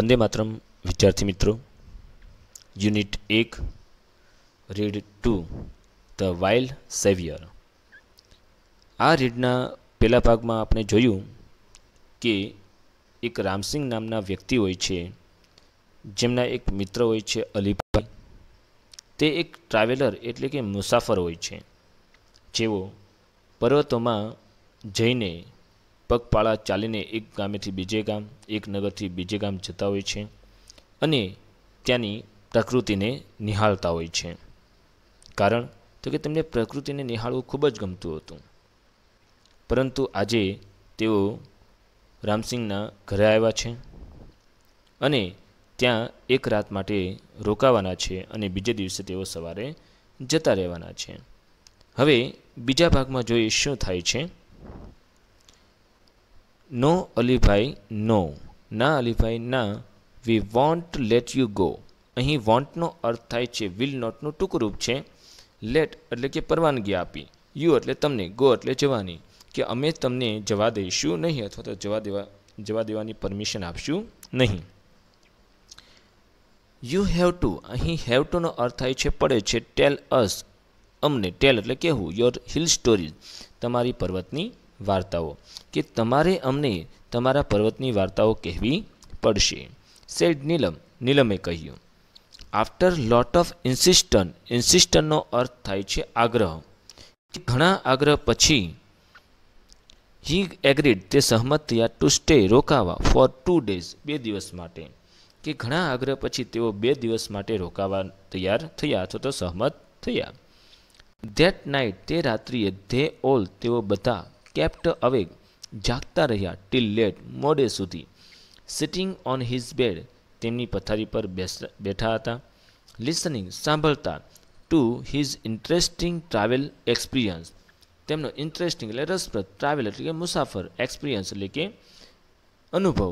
વંદે માત્રમ વિદ્યાર્થી મિત્રો યુનિટ એક read to the wild saviour આ રીડના પહેલા ભાગમાં આપણે જોયું કે એક રામસિંગ નામના વ્યક્તિ હોય છે જેમના એક મિત્ર હોય છે અલીભાઈ તે એક ટ્રાવેલર એટલે કે મુસાફર હોય છે જેઓ પર્વતોમાં જઈને પગપાળા ચાલીને એક ગામેથી બીજે ગામ એક નગરથી બીજે ગામ જતા હોય છે અને ત્યાંની પ્રકૃતિને નિહાળતા હોય છે કારણ તો કે તેમને પ્રકૃતિને નિહાળવું ખૂબ જ ગમતું હતું પરંતુ આજે તેઓ રામસિંહના ઘરે આવ્યા છે અને ત્યાં એક રાત માટે રોકાવાના છે અને બીજે દિવસે તેઓ સવારે જતા રહેવાના છે હવે બીજા ભાગમાં જોઈએ શું થાય છે નો અલીભાઈ નો ના અલીભાઈ ના we won't let you go અહીં વોન્ટનો અર્થ થાય છે વિલ નોટનું ટૂંક રૂપ છે લેટ એટલે કે પરવાનગી આપી યુ એટલે તમને ગો એટલે જવાની કે અમે તમને જવા દઈશું નહીં અથવા તો જવા દેવા જવા દેવાની પરમિશન આપશું નહીં યુ હેવ ટુ અહીં હેવ ટુનો અર્થ થાય છે પડે છે ટેલ અસ અમને ટેલ એટલે કહેવું યોર હિલ સ્ટોરીઝ તમારી પર્વતની વાર્તાઓ કે તમારે અમને તમારા પર્વતની વાર્તાઓ કહેવી પડશે સેડ નીલમ નીલમે કહ્યું આફ્ટર લોટ ઓફ ઇન્સિસ્ટન ઇન્સિસ્ટનનો અર્થ થાય છે આગ્રહ ઘણા આગ્રહ પછી હી એગ્રીડ તે સહમત થયા ટુ સ્ટે રોકાવા ફોર ટુ ડેઝ બે દિવસ માટે કે ઘણા આગ્રહ પછી તેઓ બે દિવસ માટે રોકાવા તૈયાર થયા અથવા તો સહમત થયા ધેટ નાઇટ તે રાત્રિએ ધે ઓલ તેઓ બધા કેપ્ટ અવેક જાગતા રહ્યા ટીલ લેટ મોડે સુધી સિટિંગ ઓન હિઝ બેડ તેમની પથારી પર બેઠા હતા લિસનિંગ સાંભળતા to his interesting travel experience તેમનો ઇન્ટરેસ્ટિંગ એટલે રસપ્રદ ટ્રાવેલ એટલે કે મુસાફર એક્સપિરિયન્સ એટલે કે અનુભવ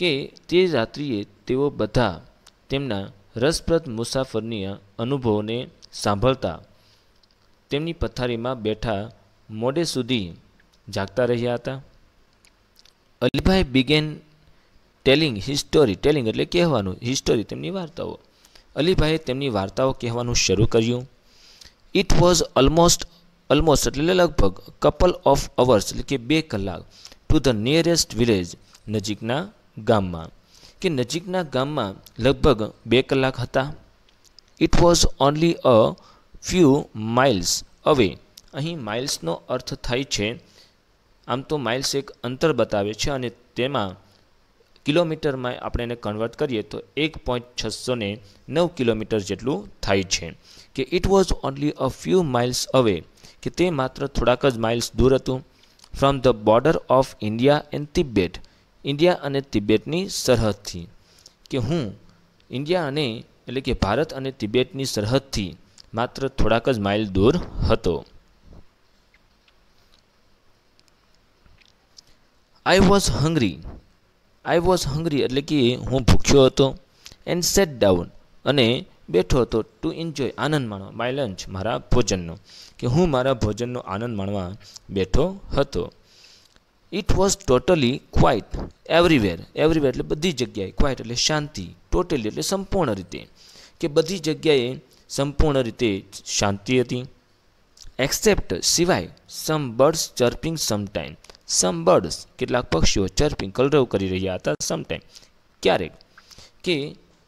કે તે રાત્રિએ તેઓ બધા તેમના રસપ્રદ મુસાફરની અનુભવોને સાંભળતા તેમની પથારીમાં બેઠા મોડે સુધી જાગતા રહ્યા હતા Alibhai began telling history telling એટલે કહેવાનું હિસ્ટોરી તેમની વાર્તાઓ અલીભાઈએ તેમની વાર્તાઓ કહેવાનું શરૂ કર્યું ઇટ વોઝ ઓલમોસ્ટ ઓલમોસ્ટ એટલે લગભગ કપલ ઓફ અવર્સ એટલે કે બે કલાક ટુ ધ નિયરેસ્ટ વિલેજ નજીકના ગામમાં કે નજીકના ગામમાં લગભગ બે કલાક હતા it was only a few miles away અહીં માઇલ્સનો અર્થ થાય છે આમ તો માઇલ્સ એક અંતર બતાવે છે અને તેમાં કિલોમીટરમાં આપણે એને કન્વર્ટ કરીએ તો એક પોઈન્ટ છસો ને નવ કિલોમીટર જેટલું થાય છે કે it was only a few miles away કે તે માત્ર થોડાક જ માઇલ્સ દૂર હતું from the border of India and Tibet India અને તિબેટની સરહદથી કે હું ઇન્ડિયા અને એટલે કે ભારત અને તિબેટની સરહદથી માત્ર થોડાક જ માઇલ દૂર હતો I was hungry I was hungry એટલે કે હું ભૂખ્યો હતો એન્ડ સેટ ડાઉન અને બેઠો હતો ટુ એન્જોય આનંદ માણવા માય લંચ મારા ભોજનનો કે હું મારા ભોજનનો આનંદ માણવા બેઠો હતો it was totally quiet everywhere everywhere એટલે બધી જગ્યાએ ક્વાઇટ એટલે શાંતિ ટોટલી એટલે સંપૂર્ણ રીતે કે બધી જગ્યાએ સંપૂર્ણ રીતે શાંતિ હતી એક્સેપ્ટ સિવાય some birds chirping sometime some birds કેટલાક પક્ષીઓ ચર્પિંગ કલરવ કરી રહ્યા હતા સમટાઈમ ક્યારેક કે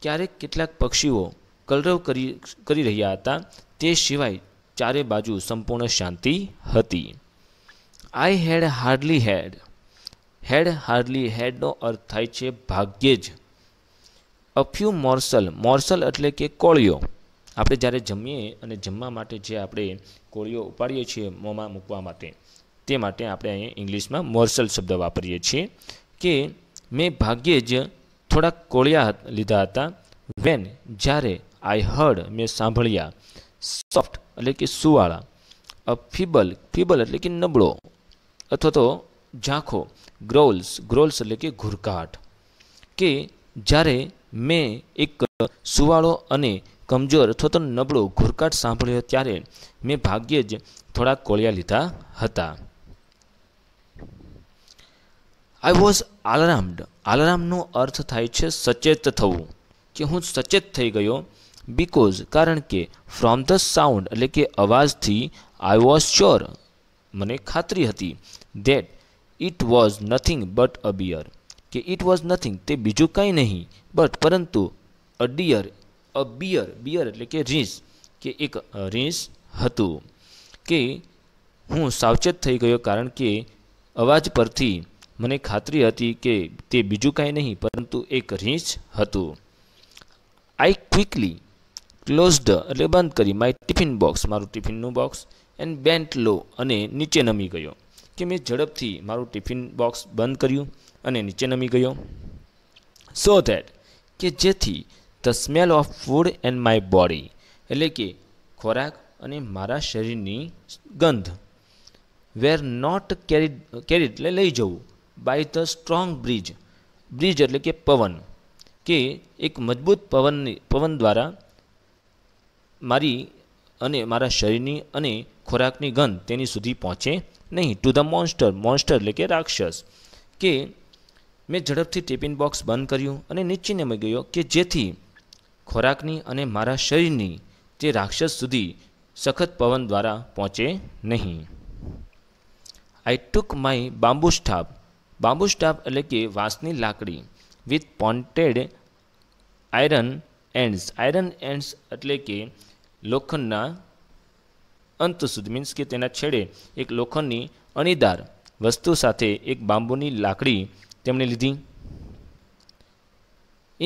ક્યારેક કેટલાક પક્ષીઓ કલરવ કરી કરી રહ્યા હતા તે સિવાય ચારે બાજુ સંપૂર્ણ શાંતિ હતી આઈ હેડ હાર્ડલી હેડ હેડ હાર્ડલી હેડનો અર્થ થાય છે ભાગ્યે જ અ ફ્યુ મોર્સલ મોર્સલ એટલે કે કોળિયો આપણે જ્યારે જમીએ અને જમવા માટે જે આપણે કોળીઓ ઉપાડીએ છીએ મોંમાં મૂકવા માટે તે માટે આપણે અહીંયા ઇંગ્લિશમાં મોર્સલ શબ્દ વાપરીએ છીએ કે મેં ભાગ્યે જ થોડાક કોળિયા લીધા હતા વેન જ્યારે આઈ હર્ડ મેં સાંભળ્યા સોફ્ટ એટલે કે સુવાળા અ ફીબલ ફીબલ એટલે કે નબળો અથવા તો ઝાંખો ગ્રોલ્સ ગ્રોલ્સ એટલે કે ઘુરકાટ કે જ્યારે મેં એક સુવાળો અને કમજોર અથવા તો નબળો ઘુરકાટ સાંભળ્યો ત્યારે મેં ભાગ્યે જ થોડા કોળિયા લીધા હતા આઈ વોઝ આલારામ્ડ આલારામનો અર્થ થાય છે સચેત થવું કે હું સચેત થઈ ગયો બિકોઝ કારણ કે ફ્રોમ ધ સાઉન્ડ એટલે કે અવાજથી આઈ વોઝ શ્યોર મને ખાતરી હતી that it was nothing but a bear કે ઇટ વોઝ નથિંગ તે બીજું કંઈ નહીં બટ પરંતુ a deer a bear bear એટલે કે રીંસ કે એક રીંસ હતું કે હું સાવચેત થઈ ગયો કારણ કે અવાજ પરથી મને ખાતરી હતી કે તે બીજું કાંઈ નહીં પરંતુ એક રીંછ હતું આઈ ક્વિકલી ક્લોઝડ એટલે બંધ કરી માય ટિફિન બોક્સ મારું ટિફિનનું બોક્સ એન્ડ બેન્ટ લો અને નીચે નમી ગયો કે મેં ઝડપથી મારું ટિફિન બોક્સ બંધ કર્યું અને નીચે નમી ગયો સો ધેટ કે જેથી the smell of food and my body એટલે કે ખોરાક અને મારા શરીરની ગંધ વેર નોટ કેરી કેરી એટલે લઈ જવું by the strong breeze breeze એટલે કે પવન કે એક મજબૂત પવનની પવન દ્વારા મારી અને મારા શરીરની અને ખોરાકની ગંધ તેની સુધી પહોંચે નહીં ટુ ધ મોન્સ્ટર મોન્સ્ટર એટલે કે રાક્ષસ કે મેં ઝડપથી ટિફિન બોક્સ બંધ કર્યું અને નીચે નમી ગયો કે જેથી ખોરાકની અને મારા શરીરની તે રાક્ષસ સુધી સખત પવન દ્વારા પહોંચે નહીં I took my bamboo staff bamboo staff એટલે કે વાંસની લાકડી with pointed iron ends iron ends એટલે કે લોખંડના અંત સુધી મીન્સ કે તેના છેડે એક લોખંડની અણીદાર વસ્તુ સાથે એક બાંબુની લાકડી તેમણે લીધી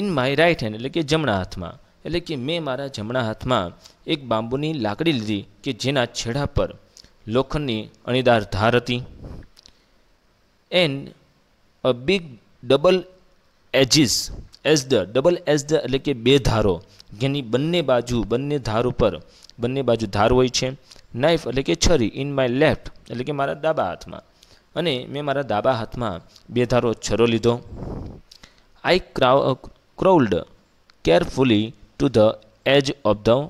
ઇન માય રાઇટ હેન્ડ એટલે કે જમણા હાથમાં એટલે કે મેં મારા જમણા હાથમાં એક બાંબુની લાકડી લીધી કે જેના છેડા પર લોખંડની અણીદાર ધાર હતી and a big double edges as the double as the એટલે કે બે ધારો જેની બંને બાજુ બંને ધાર ઉપર બંને બાજુ ધાર હોય છે નાઇફ એટલે કે છરી ઇન માય લેફ્ટ એટલે કે મારા દાબા હાથમાં અને મેં મારા દાબા હાથમાં બે ધારો છરો લીધો I crow crawled carefully to the edge of the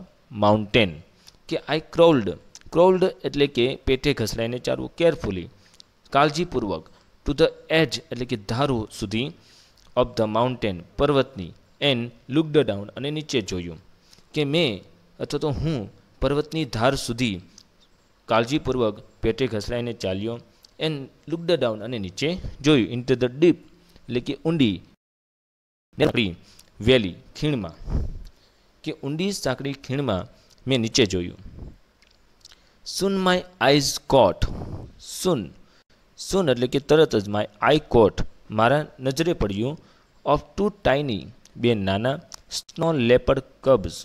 mountain કે આઈ ક્રોલ્ડ ક્રોલ્ડ એટલે કે પેટે ઘસડાઈને ચાલવું કેરફુલી કાળજીપૂર્વક ટુ ધ એજ એટલે કે ધારો સુધી ઓફ ધ માઉન્ટેન પર્વતની એન્ડ લુકડ ડાઉન અને નીચે જોયું કે મેં અથવા તો હું પર્વતની ધાર સુધી કાળજીપૂર્વક પેટે ઘસડાઈને ચાલ્યો એન લુકડ ડાઉન અને નીચે જોયું ઇન ટુ ધ ડીપ એટલે કે ઊંડી વેલી ખીણમાં કે ઊંડી સાંકડી ખીણમાં મેં નીચે જોયું સુન માય આઈઝ કોટ સુન સૂન એટલે કે તરત જ માય આઈ કોટ મારા નજરે પડ્યું ઓફ ટુ ટાઇની બે નાના સ્નો લેપડ કબ્સ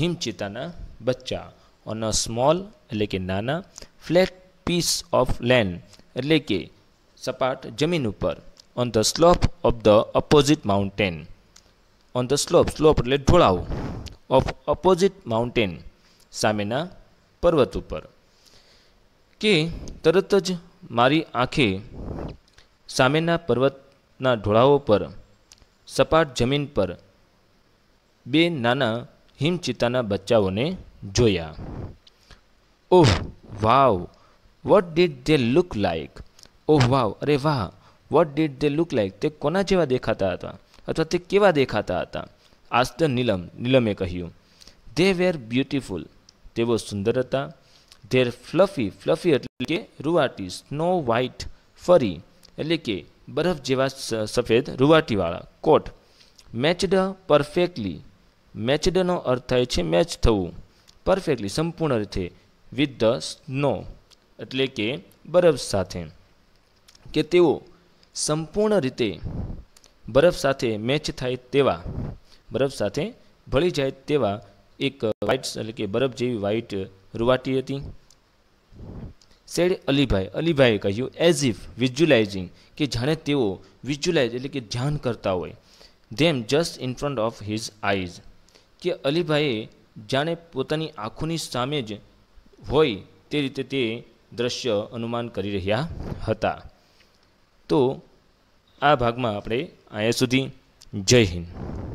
હિમચિતાના બચ્ચા ઓન અ સ્મોલ એટલે કે નાના ફ્લેટ પીસ ઓફ લેન્ડ એટલે કે સપાટ જમીન ઉપર on the slope of the opposite mountain on the slope slope એટલે ઢોળાવ ઓફ અપોઝિટ માઉન્ટેન સામેના પર્વત ઉપર કે તરત જ મારી આંખે સામેના પર્વતના ઢોળાવો પર સપાટ જમીન પર બે નાના હિમચિત્તાના બચ્ચાઓને જોયા oh wow what did they look like oh wow અરે વાહ what did they look like તે કોના જેવા દેખાતા હતા અથવા તે કેવા દેખાતા હતા આજ ધ નીલમ નીલમે કહ્યું દે વેર બ્યુટિફુલ તેઓ સુંદર હતા ધેર ફ્લફી ફ્લફી એટલે કે રૂવાટી સ્નો વ્હાઇટ ફરી એટલે કે બરફ જેવા સફેદ રૂવાટીવાળા કોટ મેચડ પરફેક્ટલી મેચડનો અર્થ થાય છે મેચ થવું પરફેક્ટલી સંપૂર્ણ રીતે વિથ ધ સ્નો એટલે કે બરફ સાથે કે તેઓ સંપૂર્ણ રીતે બરફ સાથે મેચ થાય તેવા બરફ સાથે ભળી જાય તેવા એક વ્હાઇટ એટલે કે બરફ જેવી વ્હાઇટ રૂવાટી હતી સેડ અલીભાઈ અલીભાઈએ કહ્યું એઝ ઇફ વિઝ્યુલાઇઝિંગ કે જાણે તેઓ વિઝ્યુલાઇઝ એટલે કે ધ્યાન કરતા હોય them just in front of his eyes કે અલીભાઈએ જાણે પોતાની આંખોની સામે જ હોય તે રીતે તે દ્રશ્ય અનુમાન કરી રહ્યા હતા તો આ ભાગમાં આપણે અહીંયા સુધી જય હિન્દ